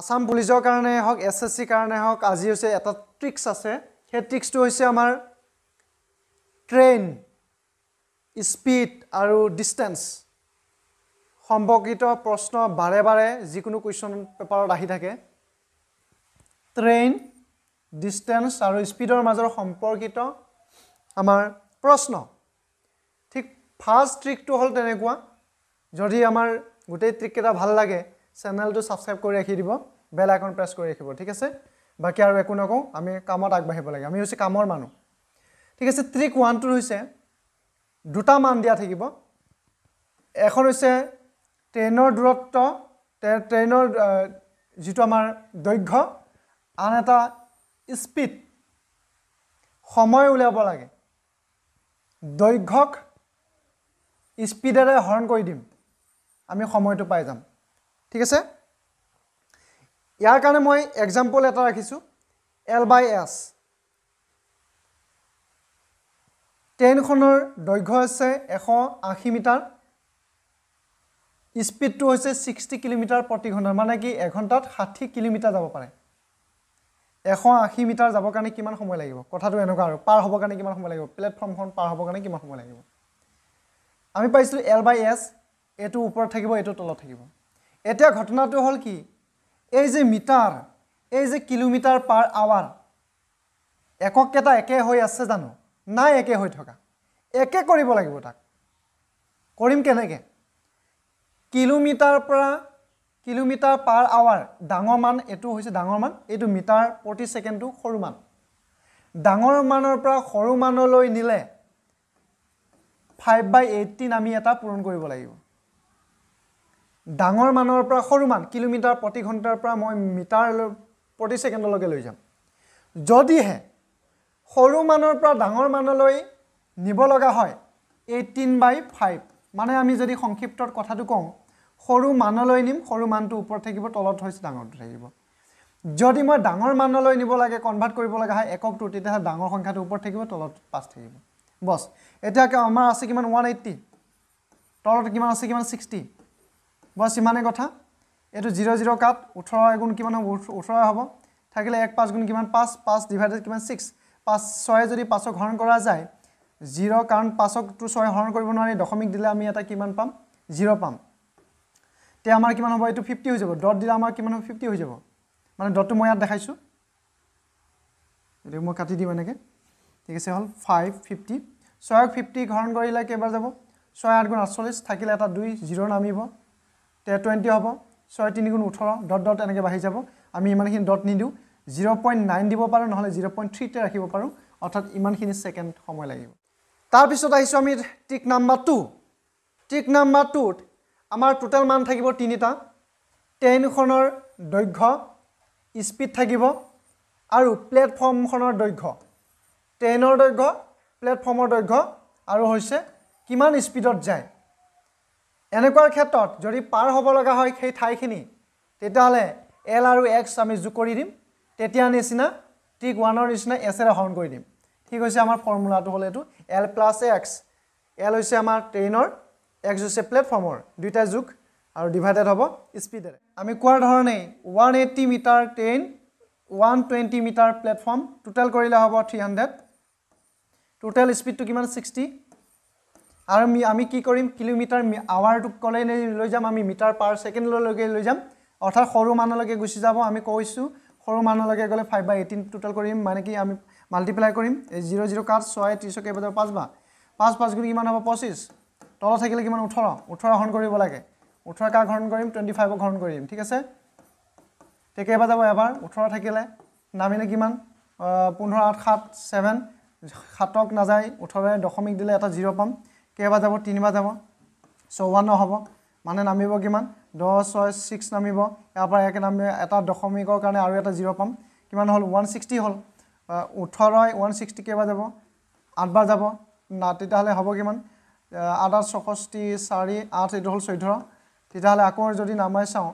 আসাম পুলিচৰ কাৰণে হওক এছ এছ চিৰ কাৰণে হওক আজি হৈছে এটা ট্ৰিক্স আছে সেই ট্ৰিক্সটো হৈছে আমাৰ ট্ৰেইন স্পীড আৰু ডিষ্টেঞ্চ সম্পৰ্কিত প্ৰশ্ন বাৰে বাৰে যিকোনো কুৱেশ্যন পেপাৰত আহি থাকে ট্ৰেইন ডিষ্টেঞ্চ আৰু স্পীডৰ মাজৰ সম্পৰ্কিত আমাৰ প্ৰশ্ন ঠিক ফাৰ্ষ্ট ট্ৰিকটো হল তেনেকুৱা যদি আমাৰ গোটেই ট্ৰিককেইটা ভাল লাগে চেনেলটো ছাবস্ক্ৰাইব কৰি ৰাখি দিব বেল আইকন প্ৰেছ কৰি ৰাখিব ঠিক আছে বাকী আৰু একো নকওঁ আমি কামত আগবাঢ়িব লাগে আমি হৈছে কামৰ মানুহ ঠিক আছে ট্ৰিক ওৱানটো হৈছে দুটা মান দিয়া থাকিব এখন হৈছে ট্ৰেইনৰ দূৰত্ব ট্ৰেইনৰ যিটো আমাৰ দৈৰ্ঘ্য আন এটা স্পীড সময় উলিয়াব লাগে দৈৰ্ঘ্যক স্পীডেৰে হৰণ কৰি দিম আমি সময়টো পাই যাম ঠিক আছে ইয়াৰ কাৰণে মই এক্সাম্পল এটা ৰাখিছোঁ এল বাই এছ ট্ৰেইনখনৰ দৈৰ্ঘ্য হৈছে এশ আশী মিটাৰ স্পীডটো হৈছে ছিক্সটি কিলোমিটাৰ প্ৰতি ঘণ্টা মানে কি এঘণ্টাত ষাঠি কিলোমিটাৰ যাব পাৰে এশ আশী মিটাৰ যাবৰ কাৰণে কিমান সময় লাগিব কথাটো এনেকুৱা আৰু পাৰ হ'বৰ কাৰণে কিমান সময় লাগিব প্লেটফৰ্মখন পাৰ হ'বৰ কাৰণে কিমান সময় লাগিব আমি পাইছিলোঁ এল বাই এছ এইটো ওপৰত থাকিব এইটো তলত থাকিব এতিয়া ঘটনাটো হ'ল কি এই যে মিটাৰ এই যে কিলোমিটাৰ পাৰ আৱাৰ এককেইটা একে হৈ আছে জানো নাই একে হৈ থকা একে কৰিব লাগিব তাক কৰিম কেনেকৈ কিলোমিটাৰ পৰা কিলোমিটাৰ পাৰ আৱাৰ ডাঙৰ মান এইটো হৈছে ডাঙৰ মান এইটো মিটাৰ প্ৰতি ছেকেণ্ডটো সৰু মান ডাঙৰ মানৰ পৰা সৰু মানলৈ নিলে ফাইভ বাই এইটিন আমি এটা পূৰণ কৰিব লাগিব ডাঙৰ মানৰ পৰা সৰু মান কিলোমিটাৰ প্ৰতি ঘণ্টাৰ পৰা মই মিটাৰ প্ৰতি ছেকেণ্ডলৈকে লৈ যাম যদিহে সৰু মানৰ পৰা ডাঙৰ মানলৈ নিব লগা হয় এইটিন বাই ফাইভ মানে আমি যদি সংক্ষিপ্তত কথাটো কওঁ সৰু মানলৈ নিম সৰু মানটো ওপৰত থাকিব তলত হৈছে ডাঙৰটো থাকিব যদি মই ডাঙৰ মানলৈ নিব লাগে কনভাৰ্ট কৰিব লগা হয় এককটো তেতিয়াহ'লে ডাঙৰ সংখ্যাটো ওপৰত থাকিব তলত পাছ থাকিব বছ এতিয়া আমাৰ আছে কিমান ওৱান এইট্টি তলত কিমান আছে কিমান ছিক্সটি বছ ইমানে কথা এইটো জিৰ' জিৰ' কাট ওঠৰ এগুণ কিমান হ'ব ওঠৰ হ'ব থাকিলে এক পাঁচ গুণ কিমান পাঁচ পাঁচ ডিভাইডেড কিমান ছিক্স পাঁচ ছয় যদি পাঁচক হৰণ কৰা যায় জিৰ' কাৰণ পাঁচকটো ছয় হৰণ কৰিব নোৱাৰি দশমিক দিলে আমি এটা কিমান পাম জিৰ' পাম তেতিয়া আমাৰ কিমান হ'ব এইটো ফিফটি হৈ যাব ডট দিলে আমাৰ কিমান হ'ব ফিফটি হৈ যাব মানে ডটটো মই ইয়াত দেখাইছোঁ এইটো মই কাটি দিম এনেকৈ ঠিক আছে হ'ল ফাইভ ফিফটি ছয়ক ফিফটি হৰণ কৰিলে কেইবাৰ যাব ছয় আঠ গুণ আঠচল্লিছ থাকিলে এটা দুই জিৰ' নামিব তেৰ টুৱেণ্টি হ'ব ছয় তিনি গুণ ওঠৰ ডট ডট এনেকৈ বাঢ়ি যাব আমি ইমানখিনি ডট নিদিওঁ জিৰ' পইণ্ট নাইন দিব পাৰোঁ নহ'লে জিৰ' পইণ্ট থ্ৰীতে ৰাখিব পাৰোঁ অৰ্থাৎ ইমানখিনি ছেকেণ্ড সময় লাগিব তাৰপিছত আহিছোঁ আমি trick number two trick number টুত আমাৰ টোটেল মান থাকিব তিনিটা ট্ৰেইনখনৰ দৈৰ্ঘ্য স্পীড থাকিব আৰু প্লেটফৰ্মখনৰ দৈৰ্ঘ্য ট্ৰেইনৰ দৈৰ্ঘ্য প্লেটফৰ্মৰ দৈৰ্ঘ্য আৰু হৈছে কিমান স্পীডত যায় এনেকুৱাৰ ক্ষেত্ৰত যদি পাৰ হ'ব লগা হয় সেই ঠাইখিনি তেতিয়াহ'লে এল আৰু এক্স আমি যোগ কৰি দিম তেতিয়াৰ নিচিনা টিক ওৱানৰ নিচিনা এছেৰে হৰণ কৰি দিম ঠিক হৈছে আমাৰ ফৰ্মুলাটো হ'লে এইটো এল প্লাছ এক্স এল হৈছে আমাৰ ট্ৰেইনৰ এক্স হৈছে প্লেটফৰ্মৰ দুয়োটাই যোগ আৰু ডিভাইডেড হ'ব স্পীডেৰে আমি কোৱাৰ ধৰণেই one eighty metre train one twenty metre platform total কৰিলে হ'ব থ্ৰী হাণ্ড্ৰেড টোটেল স্পীডটো কিমান ছিক্সটি আৰু আমি কি কৰিম কিলোমিটাৰ আৱাৰটোক ক'লে লৈ যাম আমি মিটাৰ পাৰ ছেকেণ্ডলৈকে লৈ যাম অৰ্থাৎ সৰু মানলৈকে গুচি যাব আমি কৈছোঁ সৰু মানলৈকে গ'লে ফাইভ বাই এইটিন টোটেল কৰিম মানে কি আমি মাল্টিপ্লাই কৰিম এই জিৰ' জিৰ' কাঠ ছয় ত্ৰিছ কেইবাৰ পাঁচ বা পাঁচ পাঁচ গুণ কিমান হ'ব পঁচিছ তলত থাকিলে কিমান ওঠৰ ওঠৰ হৰণ কৰিব লাগে ওঠৰ কাক হৰণ কৰিম টুৱেণ্টি ফাইভক হৰণ কৰিম ঠিক আছে এতিয়া কেইবাৰ যাব এবাৰ ওঠৰ থাকিলে নামিলে কিমান পোন্ধৰ আঠ সাত ছেভেন সাতক নাযায় ওঠৰে দশমিক দিলে এটা জিৰ' পাম কেইবা যাব তিনিবাৰ যাব চৌৱন্ন হ'ব মানে নামিব কিমান দহ ছয় ছিক্স নামিব ইয়াৰ পৰা একে নামিব এটা দশমিকৰ কাৰণে আৰু এটা জিৰ' পাম কিমান হ'ল ওৱান ছিক্সটি হ'ল ওঠৰ ওৱান ছিক্সটি কেইবাৰ যাব আঠবাৰ যাব না তেতিয়াহ'লে হ'ব কিমান আঠ আঠ চৌষষ্ঠি চাৰি আঠ এইটো হ'ল চৈধ্য তেতিয়াহ'লে আকৌ যদি নামাই চাওঁ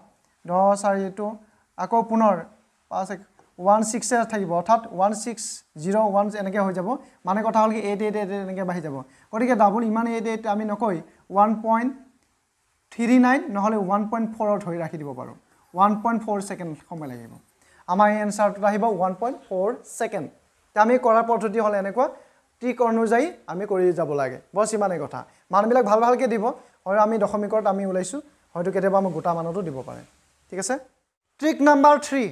দহ চাৰি এইটো আকৌ পুনৰ পাঁচ এক ওৱান ছিক্সে থাকিব অৰ্থাৎ ওৱান ছিক্স জিৰ' ওৱান এনেকৈ হৈ যাব মানে কথা হ'ল কি এইট এইট এইট এনেকৈ বাঢ়ি যাব গতিকে ডাবল ইমান এইট এইট আমি নকৈ ওৱান পইণ্ট থ্ৰী নাইন নহ'লে ওৱান পইণ্ট ফ'ৰত ধৰি ৰাখি দিব পাৰোঁ ওৱান পইণ্ট ফ'ৰ ছেকেণ্ড সময় লাগিব আমাৰ এই এনচাৰটোত আহিব ওৱান পইণ্ট ফ'ৰ ছেকেণ্ড আমি কৰাৰ পদ্ধতি হ'লে এনেকুৱা ট্ৰিক অনুযায়ী আমি কৰি যাব লাগে বচ ইমানেই কথা মানুহবিলাক ভাল ভালকৈ দিব হয়তো আমি দশমিকত আমি ওলাইছোঁ হয়তো কেতিয়াবা আমাক গোটা মানতো দিব পাৰে ঠিক আছে trick number three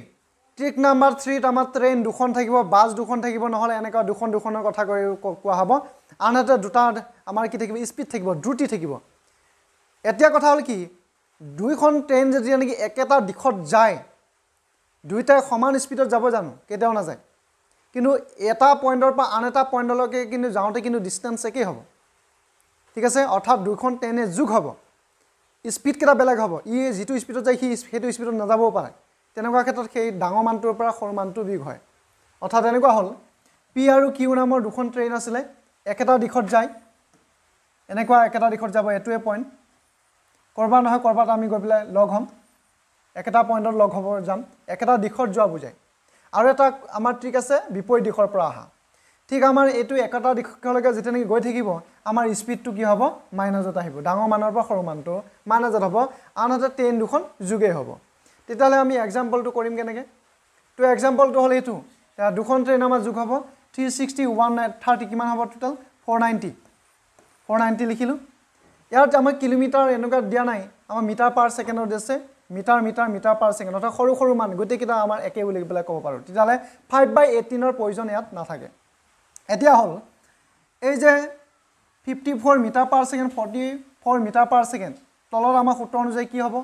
trick number থ্ৰীত আমাৰ ট্ৰেইন দুখন থাকিব বাছ দুখন থাকিব নহ'লে এনেকুৱা দুখন দুখনৰ কথা কৰি কোৱা হ'ব আনহাতে দুটা আমাৰ কি থাকিব স্পীড থাকিব দ্ৰুতি থাকিব এতিয়া কথা হ'ল কি দুইখন ট্ৰেইন যেতিয়া নেকি একেটা দিশত যায় দুয়োটাই সমান স্পীডত যাব জানো কেতিয়াও নাযায় কিন্তু এটা পইণ্টৰ পৰা আন এটা পইণ্টলৈকে কিন্তু যাওঁতে কিন্তু ডিষ্টেঞ্চ একেই হ'ব ঠিক আছে অৰ্থাৎ দুইখন ট্ৰেইনে যোগ হ'ব স্পীডকেইটা বেলেগ হ'ব ই যিটো স্পীডত যায় সি সেইটো স্পীডত নাযাবও পাৰে তেনেকুৱা ক্ষেত্ৰত সেই ডাঙৰ মানটোৰ পৰা সৰু মানটো বিগ হয় অৰ্থাৎ এনেকুৱা হ'ল পি আৰু কিউ নামৰ দুখন ট্ৰেইন আছিলে একেটা দিশত যায় এনেকুৱা একেটা দিশত যাব এইটোৱে পইণ্ট ক'ৰবাৰ নহয় ক'ৰবাত আমি গৈ পেলাই লগ হ'ম একেটা পইণ্টত লগ হ'ব যাম একেটা দিশত যোৱা বুজায় আৰু এটা আমাৰ ট্ৰিক আছে বিপৰীত দিশৰ পৰা অহা ঠিক আমাৰ এইটো একেটা দিশলৈকে যেতিয়া নেকি গৈ থাকিব আমাৰ স্পীডটো কি হ'ব মাইনাজত আহিব ডাঙৰ মানৰ পৰা সৰু মানটো মাইনাজত হ'ব আনহাতে ট্ৰেইন দুখন যোগেই হ'ব তেতিয়াহ'লে আমি এক্সাম্পলটো কৰিম কেনেকৈ তো এক্সাম্পলটো হ'ল এইটো দুখন ট্ৰেইন আমাৰ যোগ হ'ব থ্ৰী ছিক্সটি ওৱান থাৰ্টি কিমান হ'ব total four ninety four ninety লিখিলোঁ ইয়াত আমাক কিলোমিটাৰ এনেকুৱা দিয়া নাই আমাৰ মিটাৰ পাৰ ছেকেণ্ডত দিছে metre metre metre per second অৰ্থাৎ সৰু সৰু মান গোটেইকেইটা আমাৰ একে বুলি পেলাই ক'ব পাৰোঁ তেতিয়াহ'লে ফাইভ বাই এইটিনৰ প্ৰয়োজন ইয়াত নাথাকে এতিয়া হ'ল এই যে fifty four metre per second forty four metre per second তলত আমাৰ সোতৰ অনুযায়ী কি হ'ব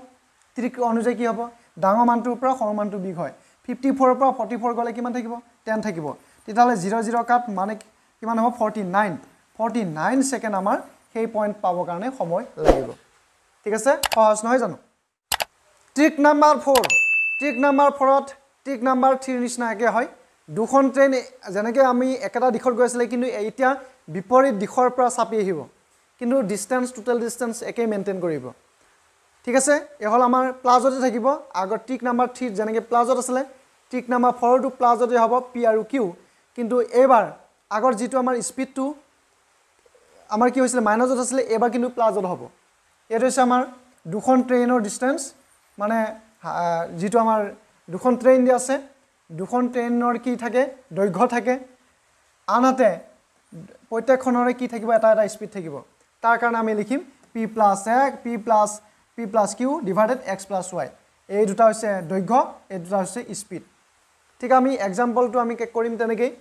ত্ৰিক অনুযায়ী কি হ'ব ডাঙৰ মানটোৰ পৰা সৰু মানটো বিগ হয় ফিফটি ফ'ৰৰ পৰা ফৰ্টি ফ'ৰ গ'লে কিমান থাকিব টেন থাকিব তেতিয়াহ'লে জিৰ' জিৰ' কাট মানে কিমান হ'ব forty nine forty nine second আমাৰ সেই পইণ্ট পাবৰ কাৰণে সময় লাগিব ঠিক আছে সহজ নহয় জানো trick number four trick number ফ'ৰত ট্ৰিক নাম্বাৰ থ্ৰীৰ নিচিনা একে হয় দুখন ট্ৰেইন যেনেকৈ আমি একেটা দিশত গৈ আছিলে কিন্তু এতিয়া বিপৰীত দিশৰ পৰা চাপি আহিব কিন্তু ডিষ্টেঞ্চ টোটেল ডিষ্টেঞ্চ একেই মেইনটেইন কৰিব ঠিক আছে এই হ'ল আমাৰ প্লাজতে থাকিব আগত টিক নাম্বাৰ থ্ৰীত যেনেকৈ প্লাজত আছিলে টিক নাম্বাৰ ফ'ৰটো প্লাজতে হ'ব পি আৰু কিউ কিন্তু এইবাৰ আগৰ যিটো আমাৰ স্পীডটো আমাৰ কি হৈছিলে মাইনাছত আছিলে এইবাৰ কিন্তু প্লাজত হ'ব এইটো হৈছে আমাৰ দুখন ট্ৰেইনৰ ডিষ্টেঞ্চ মানে যিটো আমাৰ দুখন ট্ৰেইন দি আছে দুখন ট্ৰেইনৰ কি থাকে দৈৰ্ঘ্য থাকে আনহাতে প্ৰত্যেকখনৰে কি থাকিব এটা এটা স্পীড থাকিব তাৰ কাৰণে আমি লিখিম পি প্লাছ এক P plus P plus Q divided X plus Y এই দুটা হৈছে দৈৰ্ঘ্য এই দুটা হৈছে স্পীড ঠিক আমি এক্সাম্পলটো আমি কৰিম তেনেকেই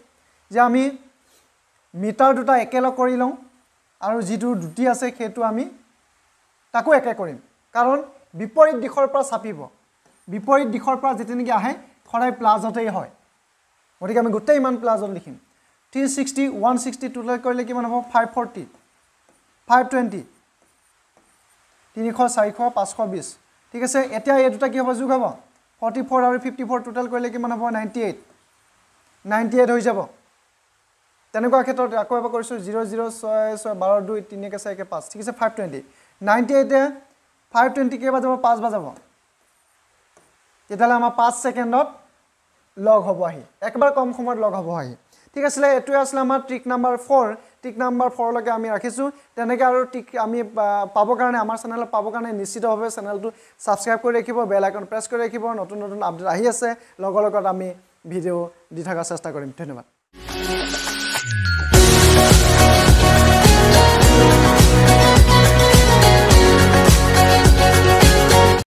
যে আমি মিটাৰ দুটা একেলগ কৰি লওঁ আৰু যিটো দুটি আছে সেইটো আমি তাকো একে কৰিম কাৰণ বিপৰীত দিশৰ পৰা চাপিব বিপৰীত দিশৰ পৰা যেতিয়া নেকি আহে সদায় প্লাজতেই হয় গতিকে আমি গোটেই ইমান প্লাজত লিখিম থ্ৰী ছিক্সটি ওৱান ছিক্সটি টুলৈ কৰিলে কিমান হ'ব ফাইভ ফৰ্টি ফাইভ টুৱেণ্টি তিনিশ চাৰিশ পাঁচশ বিছ ঠিক আছে এতিয়া এই দুটা কি হ'ব যোগ হ'ব ফৰ্টি ফ'ৰ আৰু ফিফটি ফ'ৰ টোটেল কৰিলে কিমান হ'ব নাইণ্টি এইট নাইণ্টি এইট হৈ যাব তেনেকুৱা ক্ষেত্ৰত আকৌ এবাৰ কৰিছোঁ জিৰ' জিৰ' ছয় ছয় বাৰ দুই তিনিকৈ চাৰিকৈ পাঁচ ঠিক আছে ফাইভ টুৱেণ্টি নাইণ্টি এইটে ফাইভ টুৱেণ্টি কেইবাজাব পাঁচ বাজাব তেতিয়াহ'লে আমাৰ পাঁচ ছেকেণ্ডত লগ হ'ব আহি একেবাৰে কম সময়ত লগ হ'ব আহি ঠিক আছিলে এইটোৱে আছিলে আমাৰ trick number four trick number ফ'ৰলৈকে আমি ৰাখিছোঁ তেনেকৈ আৰু টিক আমি পাবৰ কাৰণে আমাৰ চেনেলত পাবৰ কাৰণে নিশ্চিতভাৱে চেনেলটো ছাবস্ক্ৰাইব কৰি ৰাখিব বেল আইকন প্ৰেছ কৰি ৰাখিব নতুন নতুন আপডেট আহি আছে লগৰ লগত আমি ভিডিঅ' দি থকাৰ চেষ্টা কৰিম ধন্যবাদ